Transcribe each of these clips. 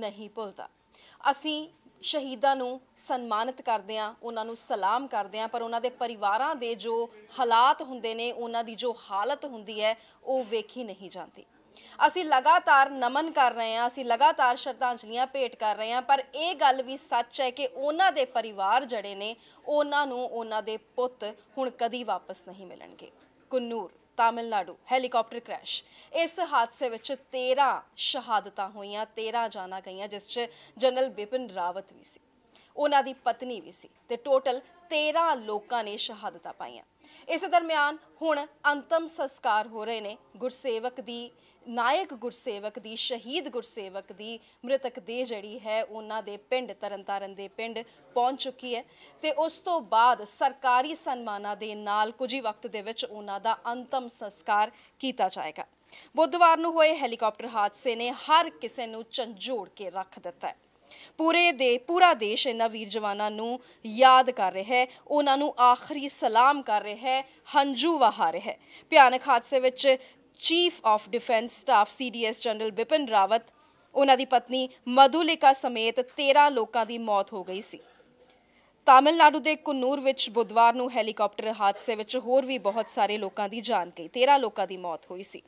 ਨਹੀਂ ਭੁੱਲਦਾ ਅਸੀਂ ਸ਼ਹੀਦਾਂ ਨੂੰ ਸਨਮਾਨਿਤ ਕਰਦੇ ਆ ਉਹਨਾਂ ਨੂੰ ਸਲਾਮ ਕਰਦੇ ਆ ਪਰ ਉਹਨਾਂ ਦੇ ਪਰਿਵਾਰਾਂ ਦੇ ਜੋ ਹਾਲਾਤ ਹੁੰਦੇ ਨੇ ਉਹਨਾਂ ਦੀ ਜੋ ਹਾਲਤ ਹੁੰਦੀ ਹੈ ਉਹ ਵੇਖੀ ਨਹੀਂ ਜਾਂਦੀ ਅਸੀਂ ਲਗਾਤਾਰ ਨਮਨ ਕਰ ਰਹੇ ਹਾਂ ਅਸੀਂ ਲਗਾਤਾਰ ਸ਼ਰਧਾਂਜਲੀਆਂ ਭੇਟ ਕਰ ਰਹੇ ਹਾਂ ਪਰ ਇਹ ਗੱਲ ਵੀ ਸੱਚ ਹੈ ਕਿ ਉਹਨਾਂ ਦੇ ਪਰਿਵਾਰ ਜੜੇ ਨੇ ਉਹਨਾਂ ਨੂੰ ਉਹਨਾਂ ਦੇ ਪੁੱਤ ਹੁਣ ਕਦੀ ਵਾਪਸ ਨਹੀਂ ਮਿਲਣਗੇ ਕੁਨੂਰ ਤਾਮਿਲਨਾਡੂ ਹੈਲੀਕਾਪਟਰ ਕ੍ਰੈਸ਼ ਇਸ ਹਾਦਸੇ ਵਿੱਚ 13 ਸ਼ਹਾਦਤਾਂ ਹੋਈਆਂ 13 ਜਾਨਾਂ ਗਈਆਂ ਜਿਸ 'ਚ ਜਨਰਲ ਬਿਪਨ ਰਾਵਤ ਵੀ ਸੀ ਉਹਨਾਂ ਦੀ ਪਤਨੀ ਵੀ ਸੀ ਤੇ ਟੋਟਲ 13 ਲੋਕਾਂ ਨੇ ਸ਼ਹਾਦਤਾਂ ਪਾਈਆਂ ਇਸ ਦਰਮਿਆਨ ਹੁਣ ਅੰਤਮ ਸੰਸਕਾਰ ਹੋ ਰਹੇ ਨੇ ਗੁਰਸੇਵਕ ਦੀ ਨਾਇਕ ਗੁਰਸੇਵਕ ਦੀ ਸ਼ਹੀਦ ਗੁਰਸੇਵਕ ਦੀ ਮ੍ਰਿਤਕ ਦੇਹ ਜਿਹੜੀ ਹੈ ਉਹਨਾਂ ਦੇ ਪਿੰਡ ਤਰਨਤਾਰਨ ਦੇ ਪਿੰਡ ਪਹੁੰਚ ਚੁੱਕੀ ਹੈ ਤੇ ਉਸ ਤੋਂ ਬਾਅਦ ਸਰਕਾਰੀ ਸਨਮਾਨਾਂ ਦੇ ਨਾਲ ਕੁਝ ਹੀ ਵਕਤ ਦੇ ਵਿੱਚ ਉਹਨਾਂ ਦਾ ਅੰਤਮ ਸੰਸਕਾਰ ਕੀਤਾ ਜਾਏਗਾ ਬੁੱਧਵਾਰ ਨੂੰ ਹੋਏ ਹੈਲੀਕਾਪਟਰ ਹਾਦਸੇ ਨੇ ਹਰ ਕਿਸੇ ਨੂੰ ਝੰਜੋੜ ਕੇ ਰੱਖ ਦਿੱਤਾ ਹੈ ਪੂਰੇ ਦੇ ਪੂਰਾ ਦੇਸ਼ ਇਹਨਾਂ ਵੀਰ ਜਵਾਨਾਂ ਨੂੰ ਯਾਦ ਕਰ ਰਿਹਾ ਹੈ ਉਹਨਾਂ ਨੂੰ ਆਖਰੀ ਸਲਾਮ ਕਰ ਰਿਹਾ ਹੈ ਹੰਝੂ ਵਹਾ ਰਿਹਾ ਹੈ ਭਿਆਨਕ ਹਾਦਸੇ ਵਿੱਚ chief of defence staff CDS general Bipin Rawat ਉਹਨਾਂ ਦੀ ਪਤਨੀ ਮਧੂਲਿਕਾ ਸਮੇਤ 13 ਲੋਕਾਂ ਦੀ ਮੌਤ ਹੋ ਗਈ ਸੀ ਤਾਮਿਲਨਾਡੂ ਦੇ ਕੁਨੂਰ ਵਿੱਚ ਬੁੱਧਵਾਰ ਨੂੰ ਹੈਲੀਕਾਪਟਰ ਹਾਦਸੇ ਵਿੱਚ ਹੋਰ ਵੀ ਬਹੁਤ ਸਾਰੇ ਲੋਕਾਂ ਦੀ ਜਾਨ ਗਈ 13 ਲੋਕਾਂ ਦੀ ਮੌਤ ਹੋਈ ਸੀ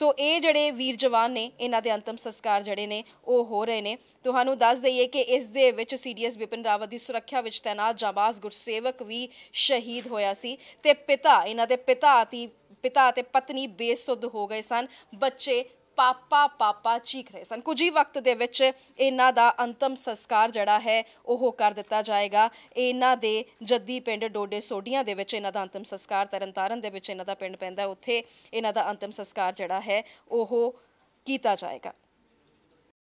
ਸੋ ਇਹ ਜਿਹੜੇ ਵੀਰ ਜਵਾਨ ਨੇ ਇਹਨਾਂ ਦੇ ਅੰਤਮ ਸੰਸਕਾਰ ਜਿਹੜੇ ਨੇ ਉਹ ਹੋ ਰਹੇ ਨੇ ਤੁਹਾਨੂੰ ਦੱਸ ਦਈਏ ਕਿ ਇਸ ਦੇ ਵਿੱਚ ਸੀਡੀਐਸ ਬਿਪਨ ਰਾਵਤ ਦੀ ਸੁਰੱਖਿਆ ਵਿੱਚ ਤਾਇਨਾਤ ਜਾਂਬਾਜ਼ ਗੁਰਸੇਵਕ ਵੀ ਸ਼ਹੀਦ ਹੋਇਆ ਸੀ ਤੇ ਪਿਤਾ ਇਹਨਾਂ ਦੇ ਪਿਤਾ ਦੀ ਪਿਤਾ ਅਤੇ ਪਤਨੀ ਬੇਸੁੱਧ ਹੋ ਗਏ ਸਨ ਬੱਚੇ ਪਾਪਾ ਪਾਪਾ ਚੀਖ ਰਹੇ ਸਨ ਕੁਝ ਹੀ ਵਕਤ ਦੇ ਵਿੱਚ ਇਹਨਾਂ ਦਾ ਅੰਤਮ ਸੰਸਕਾਰ ਜਿਹੜਾ ਹੈ ਉਹ ਕਰ ਦਿੱਤਾ ਜਾਏਗਾ ਇਹਨਾਂ ਦੇ ਜੱਦੀ ਪਿੰਡ ਡੋਡੇ ਸੋਡੀਆਂ ਦੇ ਵਿੱਚ ਇਹਨਾਂ ਦਾ ਅੰਤਮ ਸੰਸਕਾਰ ਤਰਨਤਾਰਨ ਦੇ ਵਿੱਚ ਇਹਨਾਂ ਦਾ ਪਿੰਡ ਪੈਂਦਾ ਉੱਥੇ ਇਹਨਾਂ ਦਾ ਅੰਤਮ ਸੰਸਕਾਰ ਜਿਹੜਾ ਹੈ ਉਹ ਕੀਤਾ ਜਾਏਗਾ